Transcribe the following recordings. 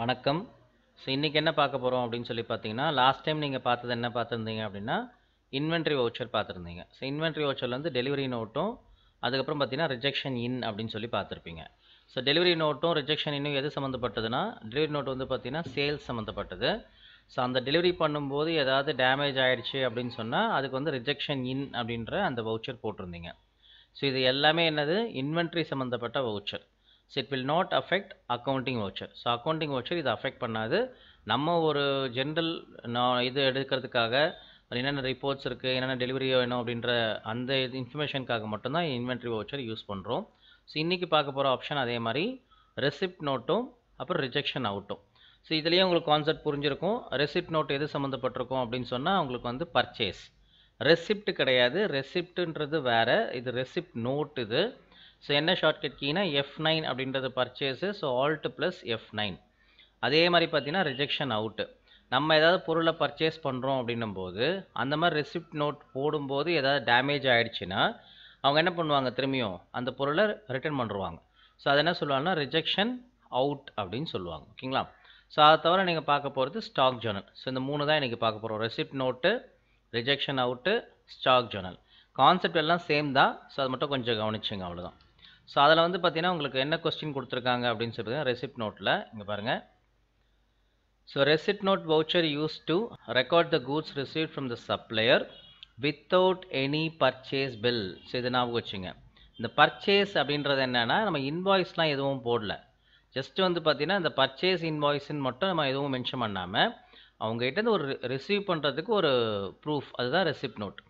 வணக்கம் ஸோ இன்றைக்கி என்ன பார்க்க போகிறோம் அப்படின்னு சொல்லி பார்த்தீங்கன்னா லாஸ்ட் டைம் நீங்கள் பார்த்தது என்ன பார்த்துருந்தீங்க அப்படின்னா இன்வென்ட்ரி வவுச்சர் பார்த்துருந்தீங்க ஸோ இன்வென்ட்ரி வவுச்சரில் வந்து டெலிவரி நோட்டும் அதுக்கப்புறம் பார்த்தீங்கன்னா ரிஜெக்ஷன் இன் அப்படின்னு சொல்லி பார்த்துருப்பீங்க ஸோ டெலிவரி நோட்டும் ரிஜெக்ஷன் இன்னும் எது சம்மந்தப்பட்டதுன்னா டெலிவரி நோட் வந்து பார்த்தீங்கன்னா சேல்ஸ் சம்மந்தப்பட்டது ஸோ அந்த டெலிவரி பண்ணும்போது ஏதாவது டேமேஜ் ஆகிடுச்சு அப்படின்னு சொன்னால் அதுக்கு வந்து ரிஜெக்ஷன் இன் அப்படின்ற அந்த வவுச்சர் போட்டிருந்தீங்க ஸோ இது எல்லாமே என்னது இன்வென்ட்ரி சம்மந்தப்பட்ட voucher so it will not affect accounting voucher so accounting voucher இதை அஃபெக்ட் பண்ணாது நம்ம ஒரு ஜென்ரல் நான் இது எடுக்கிறதுக்காக என்னென்ன ரிப்போர்ட்ஸ் இருக்குது என்னென்ன டெலிவரி வேணும் அப்படின்ற அந்த இது இன்ஃபர்மேஷனுக்காக மட்டும்தான் இன்வென்ட்ரி வவுச்சர் யூஸ் பண்ணுறோம் ஸோ இன்றைக்கி பார்க்க போகிற ஆப்ஷன் அதே மாதிரி ரெசிப்ட் நோட்டும் அப்புறம் ரிஜெக்ஷன் அவுட்டும் ஸோ இதுலேயே உங்களுக்கு கான்செப்ட் புரிஞ்சிருக்கும் ரெசிப்ட் நோட் எது சம்மந்தப்பட்டிருக்கும் அப்படின்னு சொன்னால் உங்களுக்கு வந்து பர்ச்சேஸ் ரெசிப்ட் கிடையாது ரெசிப்டுன்றது வேறு இது ரெசிப்ட் நோட் இது ஸோ என்ன ஷார்ட்கட் கீனா எஃப் நைன் அப்படின்றது purchase so alt plus F nine அதே மாதிரி பார்த்தீங்கன்னா ரிஜெக்ஷன் அவுட்டு நம்ம ஏதாவது பொருளை பர்ச்சேஸ் பண்ணுறோம் அப்படின்னும் போது அந்த மாதிரி ரிசிப்ட் நோட் போடும்போது ஏதாவது டேமேஜ் ஆகிடுச்சின்னா அவங்க என்ன பண்ணுவாங்க திரும்பியும் அந்த பொருளை ரிட்டர்ன் பண்ணுருவாங்க ஸோ அதை என்ன சொல்லுவாங்கன்னா ரிஜெக்ஷன் அவுட் அப்படின்னு சொல்லுவாங்க ஓகேங்களா ஸோ அதை தவிர நீங்கள் பார்க்க போகிறது ஸ்டாக் ஜேர்னல் ஸோ இந்த மூணு தான் இன்றைக்கி பார்க்க போகிறோம் receipt note rejection out stock journal concept எல்லாம் சேம் தான் ஸோ அது மட்டும் கொஞ்சம் கவனிச்சுங்க அவ்வளோதான் ஸோ அதில் வந்து பார்த்தீங்கன்னா உங்களுக்கு என்ன கொஸ்டின் கொடுத்துருக்காங்க அப்படின்னு சொல்லி ரெசிப்ட் நோட்டில் இங்கே பாருங்கள் so receipt note voucher use to record the goods receive from the supplier without any purchase bill so இது நான் வச்சுங்க இந்த பர்ச்சேஸ் அப்படின்றது என்னென்னா நம்ம இன்வாய்ஸ்லாம் எதுவும் போடல ஜஸ்ட் வந்து பார்த்திங்கன்னா இந்த பர்ச்சேஸ் இன்வாய்ஸ்ன்னு மட்டும் நம்ம எதுவும் மென்ஷன் பண்ணாமல் அவங்ககிட்ட ஒரு ரிசீவ் பண்ணுறதுக்கு ஒரு ப்ரூஃப் அதுதான் receipt note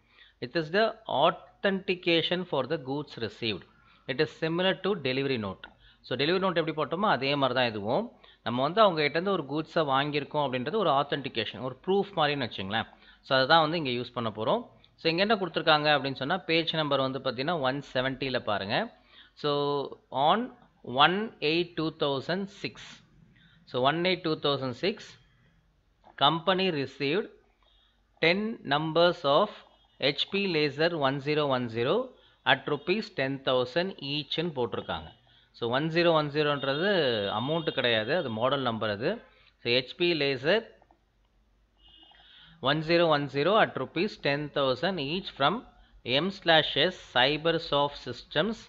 it is the authentication for the goods received it is similar to delivery note so delivery note எப்படி போட்டோமோ அதே மாதிரி தான் இதுவும் நம்ம வந்து அவங்ககிட்டருந்து ஒரு கூட்ஸை வாங்கியிருக்கோம் அப்படின்றது ஒரு ஆத்தென்டிகேஷன் ஒரு ப்ரூஃப் மாதிரின்னு வச்சுங்களேன் ஸோ அதுதான் வந்து இங்கே யூஸ் பண்ண போகிறோம் ஸோ இங்கே என்ன கொடுத்துருக்காங்க அப்படின்னு சொன்னால் பேஜ் நம்பர் வந்து பார்த்திங்கன்னா ஒன் செவன்ட்டியில் பாருங்கள் so on one eight two thousand six so one eight two thousand six company received ten numbers of HP laser one zero one zero at rupees ten thousand ஈச்னு போட்டிருக்காங்க so one zero one ஜீரோன்றது amount கிடையாது அது model number அது so HP laser one zero one zero at rupees ten thousand each from M slash S cyber soft systems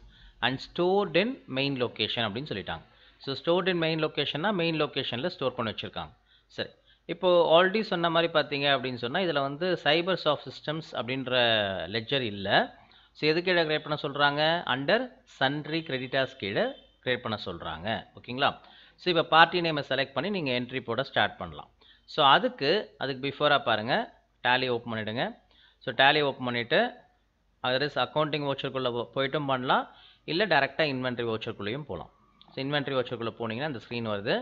and stored in main location அப்படின்னு சொல்லிட்டாங்க so stored in main லொக்கேஷன்னா மெயின் லொக்கேஷனில் store பண்ணி வச்சுருக்காங்க சரி இப்போது ஆல்ரெடி சொன்ன மாதிரி பார்த்தீங்க அப்படின்னு சொன்னால் இதில் வந்து சைபர் சாஃப்ட் சிஸ்டம்ஸ் அப்படின்ற லெஜர் இல்லை ஸோ எது கீழே கிரியேட் பண்ண சொல்கிறாங்க அண்டர் சன்ட்ரி கிரெடிட்டாஸ் கீழே கிரியேட் பண்ண சொல்கிறாங்க ஓகேங்களா ஸோ இப்போ பார்ட்டி நேமை செலக்ட் பண்ணி நீங்கள் என்ட்ரி போட ஸ்டார்ட் பண்ணலாம் ஸோ அதுக்கு அதுக்கு பிஃபோராக பாருங்கள் டேலி ஓப்பன் பண்ணிவிடுங்க ஸோ டேலி ஓப்பன் பண்ணிவிட்டு அதர்ஸ் அக்கௌண்டிங் ஓச்சருக்குள்ளே போயிட்டும் பண்ணலாம் இல்லை டேரெக்டாக இன்வென்ட்ரி ஓச்சருக்குள்ளேயும் போகலாம் ஸோ இன்வென்ட்ரி ஓச்சருக்குள்ளே போனீங்கன்னா அந்த ஸ்க்ரீன் வருது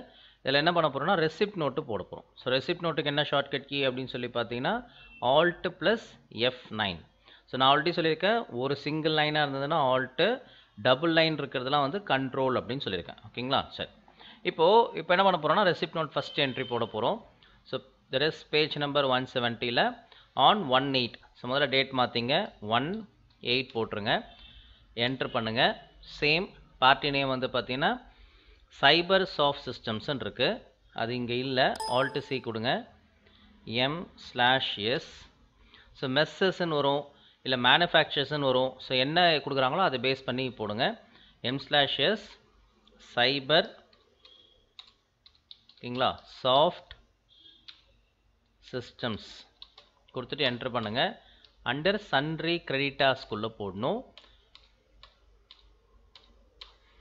இதில் என்ன பண்ண போகிறோம்னா ரெசிப்ட் நோட்டு போட போகிறோம் ஸோ ரெசிப்ட் நோட்டுக்கு என்ன ஷார்ட்கட் கீ அப்படின்னு சொல்லி பார்த்தீங்கன்னா alt plus F nine so நான் ஆல்ரெடி சொல்லியிருக்கேன் ஒரு சிங்கிள் லைனாக இருந்ததுன்னா ஆல்ட்டு டபுள் லைன் இருக்கிறதுலாம் வந்து கண்ட்ரோல் அப்படின்னு சொல்லியிருக்கேன் ஓகேங்களா சரி இப்போது இப்போ என்ன பண்ண போகிறோம்னா ரெசிப்ட் நோட் ஃபஸ்ட் என்ட்ரி போட போகிறோம் so there is page number one செவன்ட்டியில் ஆன் ஒன் எயிட் ஸோ முதல்ல டேட் மாற்றிங்க ஒன் எயிட் போட்டுருங்க என்ட்ரு பண்ணுங்கள் சேம் பார்ட்டி நேம் வந்து பார்த்தீங்கன்னா சைபர் சாஃப்ட் சிஸ்டம்ஸ்ன்னு இருக்குது அது இங்கே இல்லை ஆல்ட்டு சி கொடுங்க எம் ஸ்லாஷ் எஸ் ஸோ மெஸ்ஸஸ்ன்னு வரும் இல்லை மேனுஃபேக்சர்ஸ்ன்னு வரும் ஸோ என்ன கொடுக்குறாங்களோ அதை பேஸ் பண்ணி போடுங்க எம் ஸ்லாஷ் எஸ் சைபர் ஓகேங்களா சாஃப்ட் சிஸ்டம்ஸ் கொடுத்துட்டு என்ட்ரு பண்ணுங்கள் அண்டர் சன்ரி கிரெடிட்டாஸ்குள்ளே போடணும்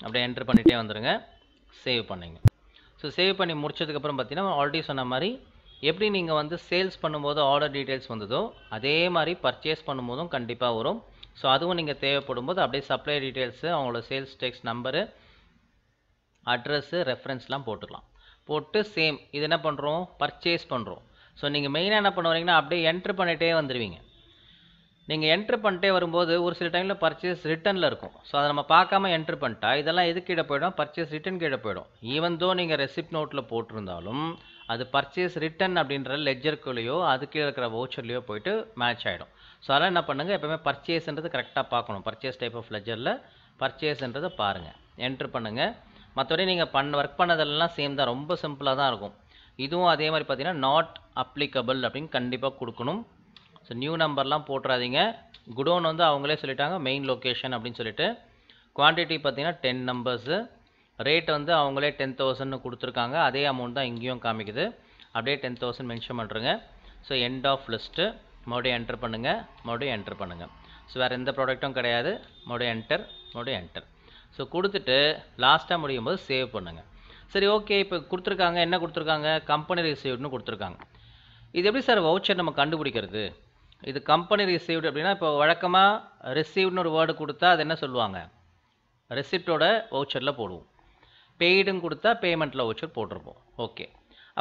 அப்படியே என்ட்ரு பண்ணிகிட்டே வந்துடுங்க சேவ் பண்ணுங்க ஸோ சேவ் பண்ணி முடிச்சதுக்கப்புறம் பார்த்தீங்கன்னா ஆல்ரெடி சொன்ன மாதிரி எப்படி நீங்கள் வந்து சேல்ஸ் பண்ணும்போது ஆர்டர் டீட்டெயில்ஸ் வந்ததோ அதே மாதிரி பர்ச்சேஸ் பண்ணும்போதும் கண்டிப்பாக வரும் ஸோ அதுவும் நீங்கள் தேவைப்படும் போது அப்படியே சப்ளை டீட்டெயில்ஸு அவங்களோட சேல்ஸ் டெக்ஸ் நம்பரு அட்ரஸ்ஸு ரெஃபரன்ஸ்லாம் போட்டுக்கலாம் போட்டு சேம் இது என்ன பண்ணுறோம் பர்ச்சேஸ் பண்ணுறோம் ஸோ நீங்கள் மெயினாக என்ன பண்ணுவீங்கன்னா அப்படியே என்ட்ரு பண்ணிகிட்டே வந்துடுவீங்க நீங்கள் என்ட்ரு பண்ணிட்டே வரும்போது ஒரு சில டைமில் பர்ச்சேஸ் ரிட்டனில் இருக்கும் ஸோ அதை நம்ம பார்க்காம என்ட்ரு பண்ணிட்டா இதெல்லாம் எது கீழே போயிடும் பர்ச்சேஸ் ரிட்டன் கீழே போயிடும் ஈவன் தோ நீங்கள் ரெசிப்ட் நோட்டில் போட்டிருந்தாலும் அது பர்ச்சேஸ் ரிட்டன் அப்படின்ற லெஜருக்குள்ளேயோ அது கீழே இருக்கிற வவுச்சர்லேயோ போயிட்டு மேட்ச் ஆகிடும் ஸோ அதெல்லாம் என்ன பண்ணுங்கள் எப்போவுமே பர்ச்சேஸ்ன்றது கரெக்டாக பார்க்கணும் பர்ச்சேஸ் டைப் ஆஃப் லெஜரில் பர்ச்சேஸ்ன்றதை பாருங்கள் என்ட்ரு பண்ணுங்கள் மற்றபடி நீங்கள் பண்ண ஒர்க் பண்ணதெல்லாம் சேம் தான் ரொம்ப சிம்பிளாக தான் இருக்கும் இதுவும் அதே மாதிரி பார்த்தீங்கன்னா நாட் அப்ளிகபிள் அப்படின்னு கண்டிப்பாக கொடுக்கணும் ஸோ நியூ நம்பர்லாம் போட்டுறாதீங்க குடோன் வந்து அவங்களே சொல்லிட்டாங்க மெயின் லொக்கேஷன் அப்படின்னு சொல்லிட்டு குவான்டிட்டி பார்த்தீங்கன்னா டென் நம்பர்ஸு ரேட் வந்து அவங்களே டென் தௌசண்ட்னு கொடுத்துருக்காங்க அதே அமௌண்ட் தான் இங்கேயும் காமிக்குது அப்படியே டென் தௌசண்ட் மென்ஷன் பண்ணுறங்க ஸோ எண்ட் ஆஃப் லிஸ்ட்டு மறுபடியும் என்டர் பண்ணுங்கள் மறுபடியும் என்டர் பண்ணுங்கள் ஸோ வேறு எந்த ப்ராடக்ட்டும் கிடையாது மறுபடியும் என்டர் மறுபடியும் என்டர் ஸோ கொடுத்துட்டு லாஸ்ட்டாக முடியும் போது சேவ் பண்ணுங்கள் சரி ஓகே இப்போ கொடுத்துருக்காங்க என்ன கொடுத்துருக்காங்க கம்பெனி ரிசீவ்ட்னு கொடுத்துருக்காங்க இது எப்படி சார் வவுச்சர் நம்ம கண்டுபிடிக்கிறது இது கம்பெனி ரிசீவ்டு அப்படின்னா இப்போ வழக்கமாக ரிசீவ்னு ஒரு வேர்டு கொடுத்தா அது என்ன சொல்லுவாங்க ரெசிப்டோட வவுச்சரில் போடுவோம் பெய்டும் கொடுத்தா பேமெண்ட்டில் வச்சு போட்டிருப்போம் ஓகே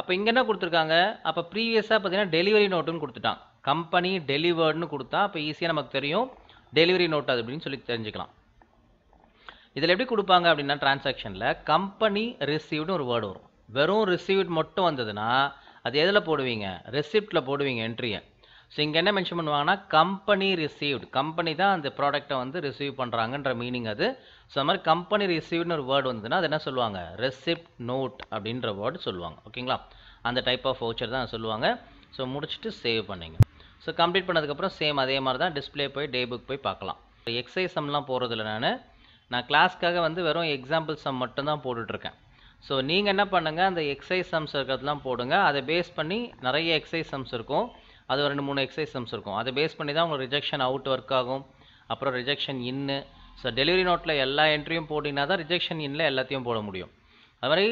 அப்போ இங்கே என்ன கொடுத்துருக்காங்க அப்போ ப்ரீவியஸாக பார்த்தீங்கன்னா டெலிவரி நோட்டுன்னு கொடுத்துட்டான் கம்பெனி டெலிவர்டுன்னு கொடுத்தா அப்போ ஈஸியாக நமக்கு தெரியும் டெலிவரி நோட் அது அப்படின்னு சொல்லி தெரிஞ்சுக்கலாம் இதில் எப்படி கொடுப்பாங்க அப்படின்னா டிரான்சாக்ஷனில் கம்பெனி ரிசீவ்டு ஒரு வேர்டு வரும் வெறும் ரிசீவ்ட் மட்டும் வந்ததுன்னா அது எதில் போடுவீங்க ரெசிப்டில் போடுவீங்க என்ட்ரியை ஸோ இங்கே என்ன மென்ஷன் பண்ணுவாங்கன்னா கம்பெனி ரிசீவ்டு கம்பெனி தான் அந்த ப்ராடக்டை வந்து ரிசீவ் பண்ணுறாங்கன்ற மீனிங் அது ஸோ அது மாதிரி கம்பெனி ரிசீவ்னு ஒரு வேர்டு வந்ததுன்னா அது என்ன சொல்லுவாங்க ரெசிப்ட் நோட் அப்படின்ற வேர்டு சொல்லுவாங்க ஓகேங்களா அந்த டைப் ஆஃப் வவுச்சர் தான் சொல்லுவாங்க ஸோ முடிச்சுட்டு சேவ் பண்ணிங்க ஸோ கம்ப்ளீட் பண்ணதுக்கப்புறம் சேம் அதே மாதிரி தான் டிஸ்பிளே போய் டே புக் போய் பார்க்கலாம் எக்ஸைஸ் சம்லாம் இல்லை நான் நான் கிளாஸ்க்காக வந்து வெறும் எக்ஸாம்பிள் சம் மட்டும்தான் போட்டுட்ருக்கேன் ஸோ நீங்கள் என்ன பண்ணுங்கள் அந்த எக்ஸைஸ் சம்ஸ் இருக்கிறதுலாம் போடுங்க அதை பேஸ் பண்ணி நிறைய எக்ஸைஸ் சம்ஸ் இருக்கும் அது ஒரு ரெண்டு மூணு எக்ஸசைஸ் சம்ஸ் இருக்கும் அதை பேஸ் பண்ணி தான் உங்களுக்கு ரிஜெக்ஷன் அவுட் ஒர்க் ஆகும் அப்புறம் ரிஜெக்ஷன் இன்னு ஸோ டெலிவரி நோட்டில் எல்லா என்ட்ரியும் போட்டிங்கன்னா தான் ரிஜெக்ஷன் இன்னில் எல்லாத்தையும் போட முடியும் அது மாதிரி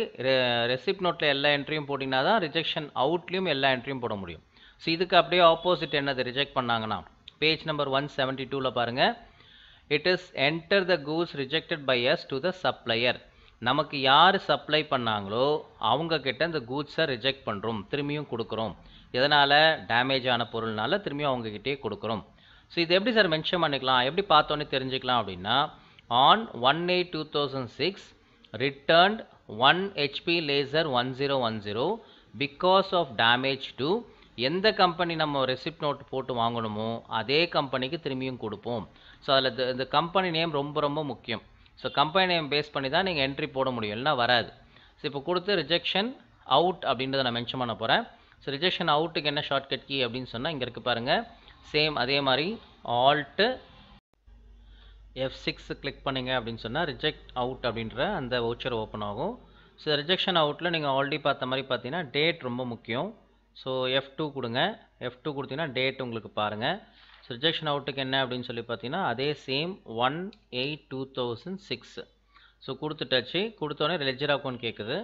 ரெசிப்ட் நோட்டில் எல்லா என்ட்ரியும் போட்டிங்கன்னா தான் ரிஜெக்ஷன் அவுட்லேயும் எல்லா என்ட்ரியும் போட முடியும் ஸோ இதுக்கு அப்படியே ஆப்போசிட் என்னது ரிஜெக்ட் பண்ணாங்கன்னா பேஜ் நம்பர் ஒன் செவன்ட்டி டூவில் பாருங்கள் it is enter the goods rejected by us to the supplier நமக்கு யார் சப்ளை பண்ணாங்களோ அவங்கக்கிட்ட இந்த கூட்ஸை ரிஜெக்ட் பண்ணுறோம் திரும்பியும் கொடுக்குறோம் இதனால் டேமேஜ் ஆன பொருள்னால திரும்பியும் அவங்கக்கிட்டே கொடுக்குறோம் ஸோ இது எப்படி சார் மென்ஷன் பண்ணிக்கலாம் எப்படி பார்த்தோன்னே தெரிஞ்சுக்கலாம் அப்படின்னா on one eight two thousand six returned one HP laser one zero one zero because of damage to எந்த கம்பெனி நம்ம ரெசிப்ட் நோட் போட்டு வாங்கணுமோ அதே கம்பெனிக்கு திரும்பியும் கொடுப்போம் ஸோ அதில் இந்த கம்பெனி நேம் ரொம்ப ரொம்ப முக்கியம் ஸோ கம்பெனி நேம் பேஸ் பண்ணி தான் நீங்கள் என்ட்ரி போட முடியும் இல்லைன்னா வராது ஸோ இப்போ கொடுத்து ரிஜெக்ஷன் அவுட் அப்படின்றத நான் மென்ஷன் பண்ண போகிறேன் ஸோ ரிஜெக்ஷன் அவுட்டுக்கு என்ன ஷார்ட்கட் கீ அப்படின்னு சொன்னால் இங்கே இருக்குது பாருங்கள் சேம் அதே மாதிரி ஆல்ட்டு எஃப் சிக்ஸ் கிளிக் பண்ணுங்கள் அப்படின்னு சொன்னால் ரிஜெக்ட் அவுட் அப்படின்ற அந்த வவுச்சர் ஓப்பன் ஆகும் ஸோ ரிஜெக்ஷன் அவுட்டில் நீங்கள் ஆல்ரெடி பார்த்த மாதிரி பார்த்தீங்கன்னா டேட் ரொம்ப முக்கியம் ஸோ எஃப் டூ கொடுங்க எஃப் டூ கொடுத்தீங்கன்னா டேட் உங்களுக்கு பாருங்கள் ஸோ ரிஜெக்ஷன் அவுட்டுக்கு என்ன அப்படின்னு சொல்லி பார்த்தீங்கன்னா அதே same one eight two thousand six so கொடுத்துட்டாச்சு கொடுத்தோடனே லெஜர் அக்கௌண்ட் கேட்குது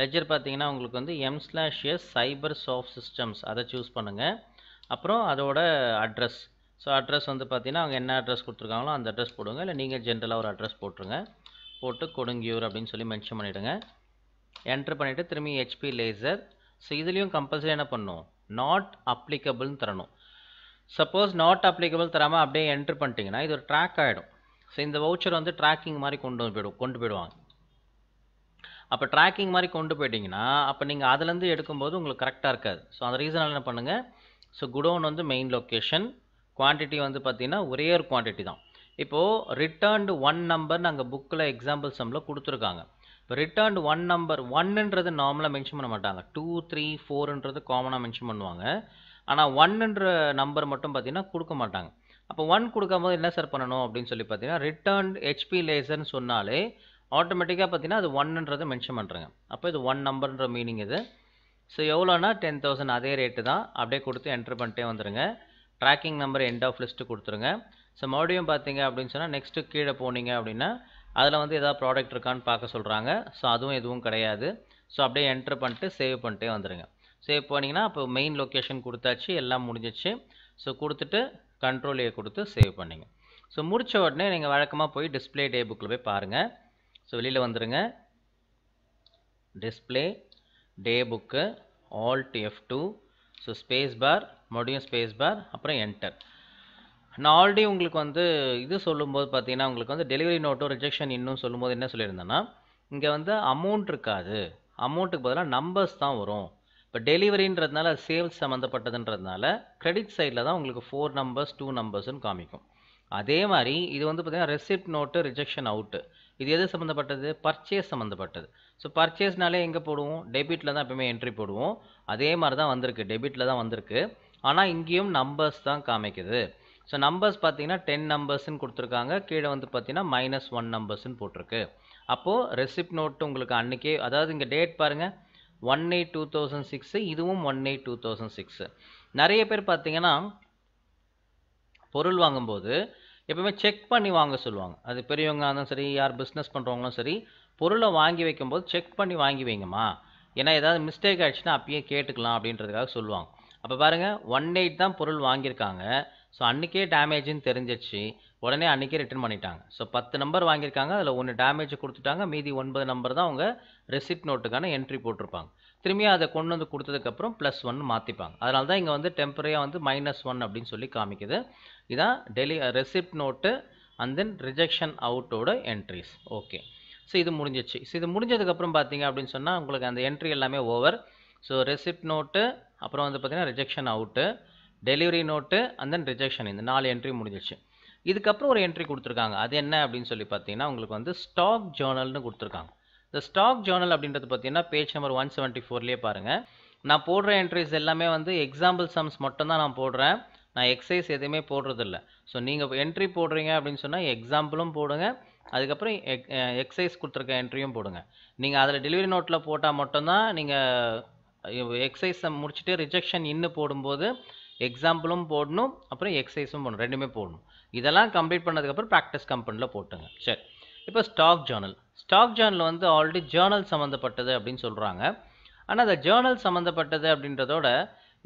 லெஜர் பார்த்தீங்கன்னா உங்களுக்கு வந்து M slash S cyber soft systems அதை சூஸ் பண்ணுங்கள் அப்புறம் அதோட அட்ரஸ் ஸோ அட்ரஸ் வந்து பார்த்தீங்கன்னா அவங்க என்ன அட்ரஸ் கொடுத்துருக்காங்களோ அந்த அட்ரஸ் போடுங்க இல்லை நீங்கள் ஜென்ரலாக ஒரு அட்ரஸ் போட்டுருங்க போட்டு கொடுங்கியூர் அப்படின்னு சொல்லி மென்ஷன் பண்ணிவிடுங்க என்ட்ரு பண்ணிவிட்டு திரும்பி ஹெச்பி லேசர் ஸோ இதுலேயும் கம்பல்சரி என்ன பண்ணும் நாட் அப்ளிகபிள்னு தரணும் சப்போஸ் நாட் அப்ளிகபிள் தராமல் அப்படியே என்ட்ரு பண்ணிட்டீங்கன்னா இது ஒரு ட்ராக் ஆகிடும் ஸோ இந்த வவுச்சர் வந்து ட்ராக்கிங் மாதிரி கொண்டு போயிடும் கொண்டு போயிடுவாங்க அப்போ ட்ராக்கிங் மாதிரி கொண்டு போயிட்டிங்கன்னா அப்போ நீங்கள் அதுலேருந்து எடுக்கும்போது உங்களுக்கு கரெக்டாக இருக்காது ஸோ அந்த ரீசனால் என்ன பண்ணுங்கள் ஸோ குடோன் வந்து மெயின் லொக்கேஷன் குவான்டிட்டி வந்து பார்த்திங்கன்னா ஒரே ஒரு குவான்டிட்டி தான் இப்போது ரிட்டர்ன்டு ஒன் நம்பர்னு அங்கே புக்கில் எக்ஸாம்பிள் சம்மில் கொடுத்துருக்காங்க இப்போ ரிட்டர்ன்டு ஒன் நம்பர் ஒன்னுன்றது நார்மலாக மென்ஷன் பண்ண மாட்டாங்க டூ த்ரீ ஃபோருன்றது காமனாக மென்ஷன் பண்ணுவாங்க ஆனால் ஒன்னுன்ற நம்பர் மட்டும் பார்த்தீங்கன்னா கொடுக்க மாட்டாங்க அப்போ ஒன் கொடுக்கும்போது என்ன சார் பண்ணணும் அப்படின்னு சொல்லி பார்த்தீங்கன்னா ரிட்டர்ன் ஹெச்பி லேசர்னு சொன்னாலே ஆட்டோமேட்டிக்காக பார்த்தீங்கன்னா அது ஒன்னுன்றதை மென்ஷன் பண்ணுறேங்க அப்போ இது ஒன் நம்பர்ன்ற மீனிங் இது ஸோ எவ்வளோனா டென் தௌசண்ட் அதே ரேட்டு தான் அப்படியே கொடுத்து என்ட்ரு பண்ணிட்டே வந்துடுங்க tracking number end of list கொடுத்துருங்க ஸோ மறுபடியும் பார்த்தீங்க அப்படின்னு சொன்னால் நெக்ஸ்ட்டு கீழே போனீங்க அப்படின்னா அதில் வந்து எதாவது ப்ராடக்ட் இருக்கான்னு பார்க்க சொல்கிறாங்க ஸோ அதுவும் எதுவும் கிடையாது ஸோ அப்படியே என்ட்ரு பண்ணிட்டு சேவ் பண்ணிட்டே வந்துடுங்க சேவ் பண்ணிங்கன்னா இப்போ மெயின் லொக்கேஷன் கொடுத்தாச்சு எல்லாம் முடிஞ்சிச்சு ஸோ கொடுத்துட்டு கண்ட்ரோல் ஏ கொடுத்து சேவ் பண்ணிங்க ஸோ முடித்த உடனே நீங்கள் வழக்கமாக போய் டிஸ்பிளே டே புக்கில் போய் பாருங்கள் ஸோ வெளியில் வந்துடுங்க display day book alt F two so space bar மறுபடியும் ஸ்பேஸ் பார் அப்புறம் என்டர் நான் ஆல்ரெடி உங்களுக்கு வந்து இது சொல்லும்போது பார்த்தீங்கன்னா உங்களுக்கு வந்து டெலிவரி நோட்டோ ரிஜெக்ஷன் இன்னும் சொல்லும்போது என்ன சொல்லியிருந்தேன்னா இங்கே வந்து அமௌண்ட் இருக்காது அமௌண்ட்டுக்கு பதிலாக நம்பர்ஸ் தான் வரும் இப்போ டெலிவரின்றதுனால அது சேல்ஸ் சம்மந்தப்பட்டதுன்றதுனால கிரெடிட் சைடில் தான் உங்களுக்கு ஃபோர் நம்பர்ஸ் டூ நம்பர்ஸ்னு காமிக்கும் அதே மாதிரி இது வந்து பார்த்திங்கன்னா ரெசிப்ட் நோட்டு ரிஜெக்ஷன் அவுட்டு இது எது சம்மந்தப்பட்டது பர்ச்சேஸ் சம்மந்தப்பட்டது ஸோ பர்ச்சேஸ்னாலே எங்கே போடுவோம் டெபிட்டில் தான் எப்பவுமே என்ட்ரி போடுவோம் அதே மாதிரி தான் வந்திருக்கு டெபிட்டில் தான் வந்திருக்கு ஆனால் இங்கேயும் நம்பர்ஸ் தான் காமிக்குது ஸோ நம்பர்ஸ் பார்த்தீங்கன்னா டென் நம்பர்ஸ்னு கொடுத்துருக்காங்க கீழே வந்து பார்த்தீங்கன்னா மைனஸ் ஒன் நம்பர்ஸ்னு போட்டிருக்கு அப்போது ரெசிப்ட் நோட்டு உங்களுக்கு அன்றைக்கே அதாவது இங்கே டேட் பாருங்கள் one eight two thousand six இதுவும் one eight two thousand six நிறைய பேர் பார்த்தீங்கன்னா பொருள் வாங்கும்போது எப்பவுமே செக் பண்ணி வாங்க சொல்லுவாங்க அது பெரியவங்க இருந்தாலும் சரி யார் பிஸ்னஸ் பண்ணுறவங்களும் சரி பொருளை வாங்கி வைக்கும்போது செக் பண்ணி வாங்கி வைங்கம்மா ஏன்னா ஏதாவது மிஸ்டேக் ஆகிடுச்சுன்னா அப்பயே கேட்டுக்கலாம் அப்படின்றதுக்காக சொல்லுவாங்க அப்போ பாருங்கள் ஒன் எயிட் தான் பொருள் வாங்கியிருக்காங்க ஸோ அன்றைக்கே டேமேஜுன்னு தெரிஞ்சிச்சு உடனே அன்றைக்கே ரிட்டர்ன் பண்ணிட்டாங்க ஸோ பத்து நம்பர் வாங்கியிருக்காங்க அதில் ஒன்று டேமேஜ் கொடுத்துட்டாங்க மீதி ஒன்பது நம்பர் தான் அவங்க ரெசிப்ட் நோட்டுக்கான என்ட்ரி போட்டிருப்பாங்க திரும்பியும் அதை கொண்டு வந்து கொடுத்ததுக்கப்புறம் ப்ளஸ் ஒன் மாற்றிப்பாங்க அதனால தான் இங்கே வந்து டெம்பரரியாக வந்து மைனஸ் ஒன் அப்படின்னு சொல்லி காமிக்குது இதான் டெலி receipt note and then rejection அவுட்டோட என்ட்ரிஸ் ஓகே ஸோ இது முடிஞ்சிச்சு ஸோ இது முடிஞ்சதுக்கப்புறம் பார்த்தீங்க அப்படின்னு சொன்னால் உங்களுக்கு அந்த என்ட்ரி எல்லாமே ஓவர் ஸோ ரெசிப்ட் நோட்டு அப்புறம் வந்து பார்த்தீங்கன்னா rejection out delivery note and then rejection இந்த நாலு என்ட்ரி முடிஞ்சிச்சு இதுக்கப்புறம் ஒரு என்ட்ரி கொடுத்துருக்காங்க அது என்ன அப்படின்னு சொல்லி பார்த்தீங்கன்னா உங்களுக்கு வந்து ஸ்டாக் ஜேர்னல்னு கொடுத்துருக்காங்க இந்த ஸ்டாக் ஜேர்னல் அப்படின்றது பார்த்தீங்கன்னா பேஜ் நம்பர் ஒன் செவன்ட்டி ஃபோர்லேயே பாருங்கள் நான் போடுற என்ட்ரிஸ் எல்லாமே வந்து எக்ஸாம்பிள் சம்ஸ் மட்டும்தான் நான் போடுறேன் நான் எக்ஸசைஸ் எதுவுமே போடுறதில்ல ஸோ நீங்கள் என்ட்ரி போடுறீங்க அப்படின்னு சொன்னால் எக்ஸாம்பிளும் போடுங்க அதுக்கப்புறம் எக் எக்ஸசைஸ் கொடுத்துருக்க என்ட்ரியும் போடுங்க நீங்கள் அதில் டெலிவரி நோட்டில் போட்டால் மட்டும்தான் நீங்கள் எக்ஸசைஸை முடிச்சுட்டு ரிஜெக்ஷன் இன்னும் போடும்போது எக்ஸாம்பிளும் போடணும் அப்புறம் எக்ஸசைஸும் போடணும் ரெண்டுமே போடணும் இதெல்லாம் கம்ப்ளீட் பண்ணதுக்கப்புறம் ப்ராக்டிஸ் கம்பெனியில் போட்டுங்க சரி இப்போ ஸ்டாக் ஜேர்னல் ஸ்டாக் ஜேர்னல் வந்து ஆல்ரெடி ஜேர்னல் சம்மந்தப்பட்டது அப்படின்னு சொல்கிறாங்க ஆனால் அந்த ஜேர்னல் சம்மந்தப்பட்டது அப்படின்றதோட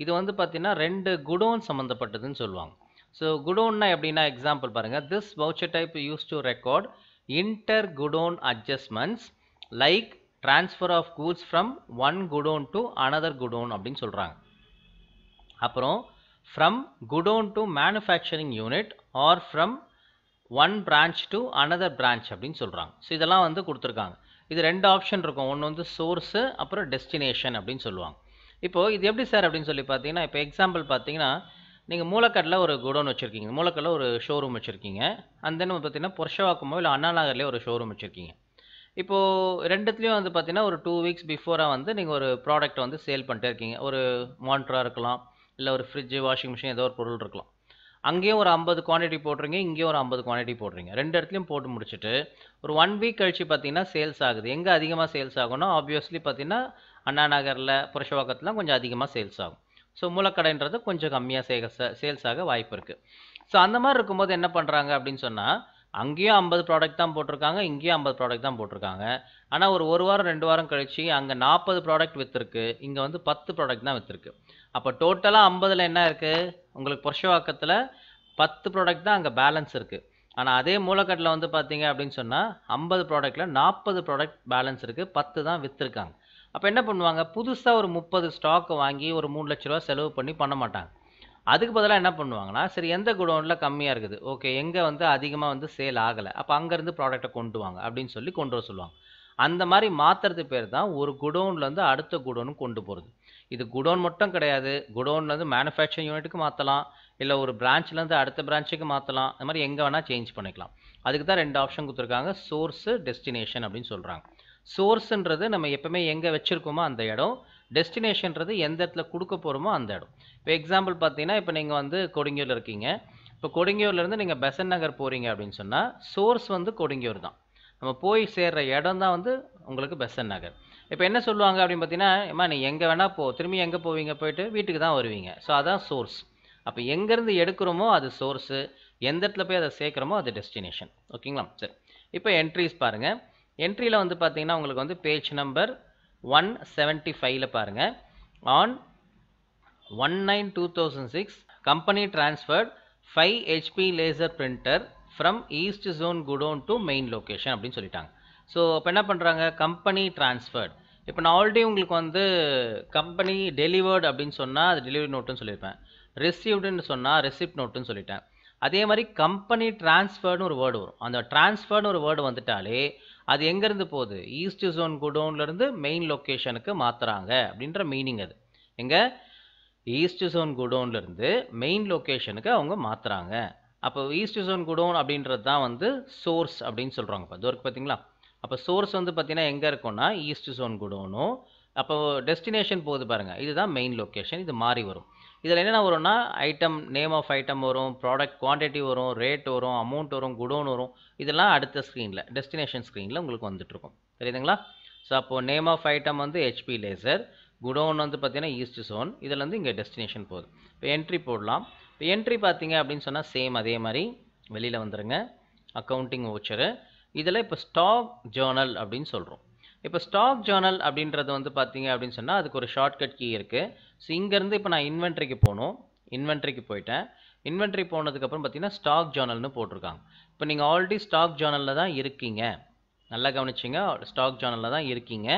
இது வந்து பார்த்திங்கன்னா ரெண்டு குடோன் சம்மந்தப்பட்டதுன்னு சொல்லுவாங்க ஸோ குடோன்னா எப்படின்னா எக்ஸாம்பிள் பாருங்கள் this voucher type use to record inter godown adjustments like transfer of goods from one godown to another godown அப்படின்னு சொல்கிறாங்க அப்புறம் from godown to manufacturing unit or from one branch to another branch அப்படின்னு சொல்கிறாங்க so இதெல்லாம் வந்து கொடுத்துருக்காங்க இது ரெண்டு ஆப்ஷன் இருக்கும் ஒன்று வந்து சோர்ஸு அப்புறம் டெஸ்டினேஷன் அப்படின்னு சொல்லுவாங்க இப்போது இது எப்படி சார் அப்படின்னு சொல்லி பார்த்தீங்கன்னா இப்போ எக்ஸாம்பிள் பார்த்தீங்கன்னா நீங்கள் மூலக்கட்டில் ஒரு குடோன் வச்சுருக்கீங்க மூலக்கடலில் ஒரு ஷோரூம் வச்சுருக்கீங்க அந்த தென் பார்த்தீங்கன்னா புரஷவாக்குமோ இல்லை அண்ணா ஒரு ஷோரூம் வச்சுருக்கீங்க இப்போது ரெண்டுத்துலேயும் வந்து பார்த்தீங்கன்னா ஒரு டூ வீக்ஸ் பிஃபோராக வந்து நீங்கள் ஒரு ப்ராடக்ட் வந்து சேல் பண்ணிட்டே இருக்கீங்க ஒரு மானிட்டராக இருக்கலாம் இல்லை ஒரு ஃப்ரிட்ஜு வாஷிங் மிஷின் ஏதோ ஒரு பொருள் இருக்கலாம் அங்கேயும் ஒரு ஐம்பது குவான்டிட்டி போடுறீங்க இங்கேயும் ஒரு ஐம்பது குவான்டிட்டி போடுறீங்க ரெண்டு இடத்துலையும் போட்டு முடிச்சுட்டு ஒரு ஒன் வீக் கழிச்சு பார்த்தீங்கன்னா சேல்ஸ் ஆகுது எங்கே அதிகமாக சேல்ஸ் ஆகும்னா ஆப்வியஸ்லி பார்த்தீங்கன்னா அண்ணா நகரில் புரஷவாக்கத்தில் கொஞ்சம் அதிகமாக சேல்ஸ் ஆகும் ஸோ மூலக்கடைன்றது கொஞ்சம் கம்மியாக சேக சேல்ஸ் ஆக வாய்ப்பு இருக்குது ஸோ அந்த மாதிரி இருக்கும்போது என்ன பண்ணுறாங்க அப்படின்னு சொன்னால் அங்கேயும் ஐம்பது ப்ராடக்ட் தான் போட்டிருக்காங்க இங்கேயும் ஐம்பது ப்ராடக்ட் தான் போட்டிருக்காங்க ஆனால் ஒரு ஒரு வாரம் ரெண்டு வாரம் கழிச்சு அங்கே நாற்பது ப்ராடக்ட் விற்றுருக்கு இங்கே வந்து பத்து ப்ராடக்ட் தான் விற்றுருக்கு அப்போ டோட்டலாக ஐம்பதில் என்ன இருக்குது உங்களுக்கு புருஷவாக்கத்தில் பத்து ப்ராடக்ட் தான் அங்கே பேலன்ஸ் இருக்குது ஆனால் அதே மூலக்கட்டில் வந்து பார்த்தீங்க அப்படின்னு சொன்னால் ஐம்பது ப்ராடக்ட்டில் நாற்பது ப்ராடக்ட் பேலன்ஸ் இருக்குது பத்து தான் விற்றுருக்காங்க அப்போ என்ன பண்ணுவாங்க புதுசாக ஒரு முப்பது ஸ்டாக் வாங்கி ஒரு மூணு லட்ச ரூபா செலவு பண்ணி பண்ண மாட்டாங்க அதுக்கு பதிலாக என்ன பண்ணுவாங்கன்னா சரி எந்த குடோனில் கம்மியாக இருக்குது ஓகே எங்கே வந்து அதிகமாக வந்து சேல் ஆகலை அப்போ அங்கேருந்து ப்ராடக்ட்டை கொண்டு வாங்க அப்படின்னு சொல்லி கொண்டு வர சொல்லுவாங்க அந்த மாதிரி மாற்றுறது பேர் தான் ஒரு குடோன்லேருந்து அடுத்த குடோனு கொண்டு போகிறது இது குடோன் மட்டும் கிடையாது குடோன்லேருந்து மேனுஃபேக்சரிங் யூனிட்டுக்கு மாற்றலாம் இல்லை ஒரு பிரான்ச்லேருந்து அடுத்த பிரான்ச்சுக்கு மாற்றலாம் இந்த மாதிரி எங்கே வேணால் சேஞ்ச் பண்ணிக்கலாம் அதுக்கு தான் ரெண்டு ஆப்ஷன் கொடுத்துருக்காங்க சோர்ஸு டெஸ்டினேஷன் அப்படின்னு சொல்கிறாங்க சோர்ஸுன்றது நம்ம எப்போவுமே எங்கே வச்சுருக்கோமோ அந்த இடம் டெஸ்டினேஷன்றது எந்த இடத்துல கொடுக்க போகிறோமோ அந்த இடம் இப்போ எக்ஸாம்பிள் பார்த்தீங்கன்னா இப்போ நீங்கள் வந்து கொடுங்கியூரில் இருக்கீங்க இப்போ கொடுங்கியூர்லேருந்து நீங்கள் பெசன் நகர் போகிறீங்க அப்படின்னு சொன்னால் சோர்ஸ் வந்து கொடுங்கியூர் தான் நம்ம போய் சேர்கிற இடம் தான் வந்து உங்களுக்கு பெசன் நகர் இப்போ என்ன சொல்லுவாங்க அப்படின்னு பார்த்தீங்கன்னா அம்மா நீ எங்கே வேணால் போ திரும்பி எங்கே போவீங்க போயிட்டு வீட்டுக்கு தான் வருவீங்க ஸோ அதான் சோர்ஸ் அப்போ எங்கேருந்து எடுக்கிறோமோ அது சோர்ஸு எந்த இடத்துல போய் அதை சேர்க்குறோமோ அது டெஸ்டினேஷன் ஓகேங்களா சரி இப்போ என்ட்ரிஸ் பாருங்கள் என்ட்ரியில் வந்து பார்த்தீங்கன்னா உங்களுக்கு வந்து பேஜ் நம்பர் ஒன் செவன்ட்டி ஃபைவ்ல பாருங்கள் on one nine two thousand six company transferred five HP laser printer from east zone godown to main location அப்படின்னு சொல்லிட்டாங்க ஸோ இப்போ என்ன பண்ணுறாங்க கம்பெனி டிரான்ஸ்ஃபர்ட் இப்போ நான் ஆல்ரெடி உங்களுக்கு வந்து கம்பெனி டெலிவர்ட் அப்படின்னு சொன்னால் அது டெலிவரி நோட்டுன்னு சொல்லியிருப்பேன் ரிசீவ்டுன்னு சொன்னால் ரெசிப்ட் நோட்டுன்னு சொல்லிட்டேன் அதே மாதிரி கம்பெனி டிரான்ஸ்ஃபர்னு ஒரு வேர்டு வரும் அந்த டிரான்ஸ்ஃபர்னு ஒரு வேர்டு வந்துட்டாலே அது எங்கேருந்து போகுது ஈஸ்ட் ஜோன் குடோன்லேருந்து மெயின் லொக்கேஷனுக்கு மாற்றுறாங்க அப்படின்ற மீனிங் அது எங்கே ஈஸ்ட் ஜோன் குடோன்லேருந்து மெயின் லொக்கேஷனுக்கு அவங்க மாற்றுறாங்க அப்போ ஈஸ்ட் ஜோன் குடோன் அப்படின்றது தான் வந்து சோர்ஸ் அப்படின்னு சொல்கிறாங்க இப்போ இதுவரைக்கும் பார்த்தீங்களா அப்போ சோர்ஸ் வந்து பார்த்தீங்கன்னா எங்கே இருக்கும்னா ஈஸ்ட் ஜோன் குடோனும் அப்போ டெஸ்டினேஷன் போகுது பாருங்கள் இதுதான் மெயின் லொக்கேஷன் இது மாறி வரும் இதில் என்னென்ன வரும்னா ஐட்டம் நேம் ஆஃப் ஐட்டம் வரும் ப்ராடக்ட் குவான்டிட்டி வரும் ரேட் வரும் அமௌண்ட் வரும் குடோன் வரும் இதெல்லாம் அடுத்த ஸ்க்ரீனில் டெஸ்டினேஷன் ஸ்க்ரீனில் உங்களுக்கு வந்துட்டுருக்கும் தெரியுதுங்களா ஸோ அப்போது நேம் ஆஃப் ஐட்டம் வந்து ஹெச்பி லேசர் குடோன் வந்து பார்த்தீங்கன்னா ஈஸ்ட் சோன் இதில் வந்து இங்கே டெஸ்டினேஷன் போகுது இப்போ என்ட்ரி போடலாம் இப்போ என்ட்ரி பார்த்தீங்க அப்படின்னு சொன்னால் சேம் அதே மாதிரி வெளியில் வந்துடுங்க அக்கௌண்டிங் ஓச்சரு இதில் இப்போ ஸ்டாக் ஜேர்னல் அப்படின்னு சொல்கிறோம் இப்போ ஸ்டாக் ஜேர்னல் அப்படின்றது வந்து பார்த்தீங்க அப்படின்னு சொன்னால் அதுக்கு ஒரு ஷார்ட்கட் கீ இருக்குது ஸோ இங்கேருந்து இப்போ நான் இன்வென்ட்ரிக்கு போகணும் இன்வென்ட்ரிக்கு போயிட்டேன் இன்வென்ட்ரி போனதுக்கப்புறம் பார்த்தீங்கன்னா ஸ்டாக் ஜேர்னல்னு போட்டிருக்காங்க இப்போ நீங்கள் ஆல்ரெடி ஸ்டாக் ஜேர்னலில் தான் இருக்கீங்க நல்லா கவனிச்சிங்க ஸ்டாக் ஜேர்னலில் தான் இருக்கீங்க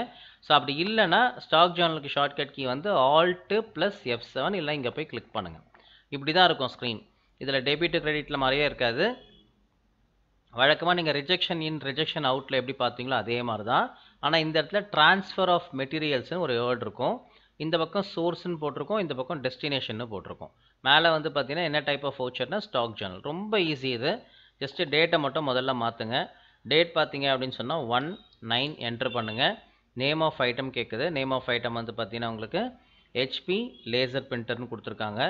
ஸோ அப்படி இல்லைன்னா ஸ்டாக் ஜேர்னலுக்கு ஷார்ட்கட் கீ வந்து ஆல்ட்டு ப்ளஸ் எஃப் செவன் இல்லை இங்கே போய் கிளிக் பண்ணுங்கள் இப்படி தான் இருக்கும் ஸ்க்ரீன் இதில் டெபிட் கிரெடிட்டில் மாதிரியே இருக்காது வழக்கமாக நீங்கள் ரிஜெக்ஷன் இன் ரிஜெக்ஷன் அவுட்டில் எப்படி பார்த்தீங்களோ அதே மாதிரி தான் ஆனால் இந்த இடத்துல ட்ரான்ஸ்ஃபர் ஆஃப் மெட்டீரியல்ஸ்னு ஒரு வேர்ட் இருக்கும் இந்த பக்கம் சோர்ஸ்னு போட்டிருக்கோம் இந்த பக்கம் டெஸ்டினேஷன்னு போட்டிருக்கோம் மேலே வந்து பார்த்தீங்கன்னா என்ன டைப் ஆஃப் ஃபோச்சர்னா ஸ்டாக் ஜேர்னல் ரொம்ப ஈஸி இது ஜஸ்ட்டு டேட்டை மட்டும் முதல்ல மாற்றுங்க டேட் பார்த்தீங்க அப்படின்னு சொன்னால் ஒன் நைன் என்ட்ரு பண்ணுங்கள் நேம் ஆஃப் ஐட்டம் கேட்குது நேம் ஆஃப் ஐட்டம் வந்து பார்த்தீங்கன்னா உங்களுக்கு ஹெச்பி லேசர் பிரிண்டர்னு கொடுத்துருக்காங்க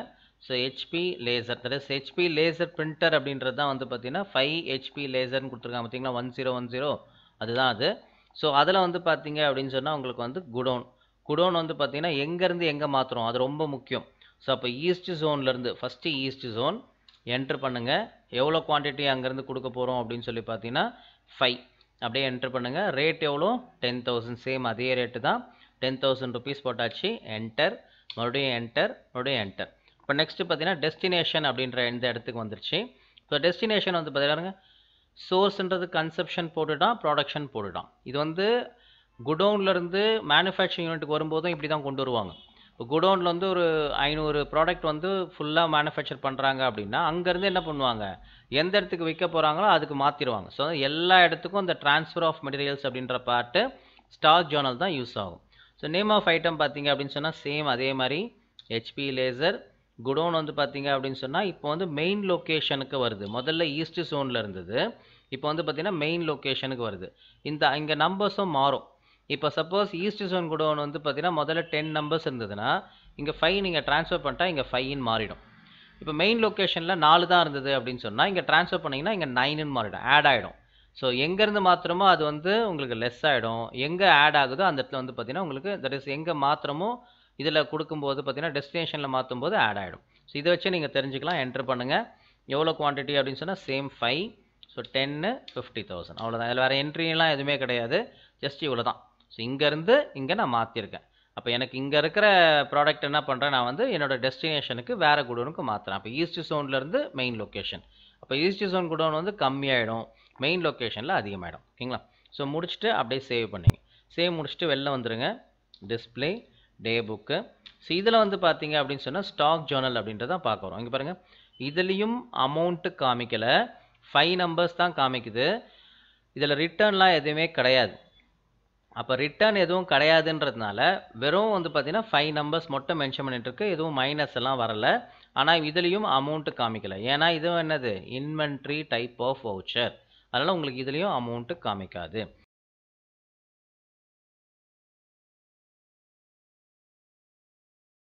so HP laser that is HP laser printer அப்படின்றது தான் வந்து பார்த்தீங்கன்னா ஃபைவ் ஹெச்பி லேசர்னு கொடுத்துருக்காங்க பார்த்தீங்கன்னா ஒன் ஜீரோ ஒன் ஜீரோ அதுதான் அது ஸோ அதில் வந்து பார்த்தீங்க அப்படின்னு சொன்னால் உங்களுக்கு வந்து குடோன் குடோன் வந்து பார்த்திங்கன்னா எங்கேருந்து எங்கே மாற்றுறோம் அது ரொம்ப முக்கியம் ஸோ அப்போ ஈஸ்ட் ஜோன்லேருந்து ஃபஸ்ட்டு ஈஸ்ட் ஜோன் என்ட்ரு பண்ணுங்கள் எவ்வளோ குவான்டிட்டி அங்கேருந்து கொடுக்க போகிறோம் அப்படின்னு சொல்லி பார்த்தீங்கன்னா ஃபைவ் அப்படியே என்ட்ரு பண்ணுங்கள் ரேட் எவ்வளோ டென் தௌசண்ட் சேம் அதே ரேட்டு தான் டென் தௌசண்ட் ருபீஸ் போட்டாச்சு என்டர் மறுபடியும் என்டர் மறுபடியும் என்டர் இப்போ நெக்ஸ்ட்டு பார்த்தீங்கன்னா டெஸ்டினேஷன் அப்படின்ற இந்த இடத்துக்கு வந்துருச்சு ஸோ டெஸ்டினேஷன் வந்து பார்த்தீங்கன்னா சோர்ஸ்ன்றது கன்செப்ஷன் போட்டுட்டான் ப்ரொடக்ஷன் போட்டுட்டான் இது வந்து குடோன்லேருந்து மேனுஃபேக்சரிங் யூனிட்டுக்கு வரும்போதும் இப்படி தான் கொண்டு வருவாங்க இப்போ குடோனில் வந்து ஒரு ஐநூறு ப்ராடக்ட் வந்து ஃபுல்லாக மேனுஃபேக்சர் பண்ணுறாங்க அப்படின்னா அங்கேருந்து என்ன பண்ணுவாங்க எந்த இடத்துக்கு விற்க போகிறாங்களோ அதுக்கு மாற்றிடுவாங்க ஸோ எல்லா இடத்துக்கும் இந்த டிரான்ஸ்ஃபர் ஆஃப் மெட்டீரியல்ஸ் அப்படின்ற பார்ட்டு ஸ்டாக் ஜோனல் தான் யூஸ் ஆகும் ஸோ நேம் ஆஃப் ஐட்டம் பார்த்தீங்க அப்படின்னு சொன்னால் சேம் அதே மாதிரி ஹெச்பி லேசர் குடோன் வந்து பார்த்தீங்க அப்படின்னு சொன்னால் இப்போ வந்து மெயின் லொக்கேஷனுக்கு வருது முதல்ல ஈஸ்ட் ஜோனில் இருந்தது இப்போ வந்து பார்த்திங்கன்னா மெயின் லொக்கேஷனுக்கு வருது இந்த இங்கே நம்பர்ஸும் மாறும் இப்போ சப்போஸ் ஈஸ்ட் ஜோன் குடோன் வந்து பார்த்தீங்கன்னா முதல்ல டென் நம்பர்ஸ் இருந்ததுன்னா இங்கே ஃபைவ் நீங்கள் ட்ரான்ஸ்ஃபர் பண்ணிட்டா இங்கே ஃபைவ்னு மாறிடும் இப்போ மெயின் லொக்கேஷனில் நாலு தான் இருந்தது அப்படின்னு சொன்னால் இங்கே ட்ரான்ஸ்ஃபர் பண்ணிங்கன்னா இங்கே நைனுன்னு மாறிடும் ஆட் ஆகிடும் ஸோ எங்கேருந்து மாத்திரமோ அது வந்து உங்களுக்கு லெஸ் ஆகிடும் எங்கே ஆட் ஆகுதோ அந்த இடத்துல வந்து பார்த்தீங்கன்னா உங்களுக்கு தட் இஸ் எங்கே மாத்திரமோ இதில் கொடுக்கும்போது பார்த்தீங்கன்னா டெஸ்டினேஷனில் மாற்றும் போது ஆட் ஆகிடும் ஸோ இதை வச்சு நீங்கள் தெரிஞ்சுக்கலாம் என்ட்ரு பண்ணுங்கள் எவ்வளோ குவான்டிட்டி அப்படின்னு சொன்னால் சேம் ஃபைவ் ஸோ டென்னு ஃபிஃப்டி தௌசண்ட் அவ்வளோதான் இதில் வேறு என்ட்ரிலாம் எதுவுமே கிடையாது ஜஸ்ட் இவ்வளோ தான் ஸோ இங்கேருந்து இங்கே நான் மாற்றிருக்கேன் அப்போ எனக்கு இங்கே இருக்கிற ப்ராடக்ட் என்ன பண்ணுறேன் நான் வந்து என்னோடய டெஸ்டினேஷனுக்கு வேறு குடோனுக்கு மாற்றுறேன் அப்போ ஈஸ்ட் ஜோன்லேருந்து மெயின் லொக்கேஷன் அப்போ ஈஸ்ட் ஜோன் குடோன் வந்து கம்மியாயிடும் மெயின் லொக்கேஷனில் அதிகமாகிடும் ஓகேங்களா ஸோ முடிச்சுட்டு அப்படியே சேவ் பண்ணிங்க சேவ் முடிச்சுட்டு வெளில வந்துடுங்க டிஸ்பிளே டே புக்கு ஸோ இதில் வந்து பார்த்தீங்க அப்படின்னு சொன்னால் ஸ்டாக் ஜேர்னல் பார்க்க பார்க்குறோம் இங்கே பாருங்கள் இதுலேயும் அமௌண்ட்டு காமிக்கலை ஃபைவ் நம்பர்ஸ் தான் காமிக்குது இதில் ரிட்டர்ன்லாம் எதுவுமே கிடையாது அப்போ ரிட்டர்ன் எதுவும் கிடையாதுன்றதுனால வெறும் வந்து பார்த்தீங்கன்னா ஃபைவ் நம்பர்ஸ் மட்டும் மென்ஷன் பண்ணிட்டுருக்கு எதுவும் மைனஸ் எல்லாம் வரலை ஆனால் இதுலேயும் அமௌண்ட்டு காமிக்கலை ஏன்னா இதுவும் என்னது இன்வென்ட்ரி டைப் ஆஃப் வவுச்சர் அதனால் உங்களுக்கு இதுலேயும் அமௌண்ட்டு காமிக்காது